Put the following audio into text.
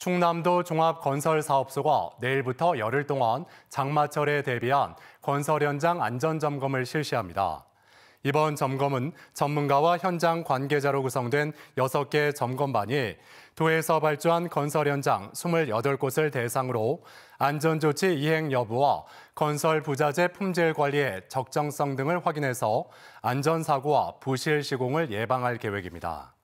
충남도 종합건설사업소가 내일부터 열흘 동안 장마철에 대비한 건설 현장 안전점검을 실시합니다. 이번 점검은 전문가와 현장 관계자로 구성된 6개 점검반이 도에서 발주한 건설 현장 28곳을 대상으로 안전조치 이행 여부와 건설 부자재 품질 관리의 적정성 등을 확인해서 안전사고와 부실 시공을 예방할 계획입니다.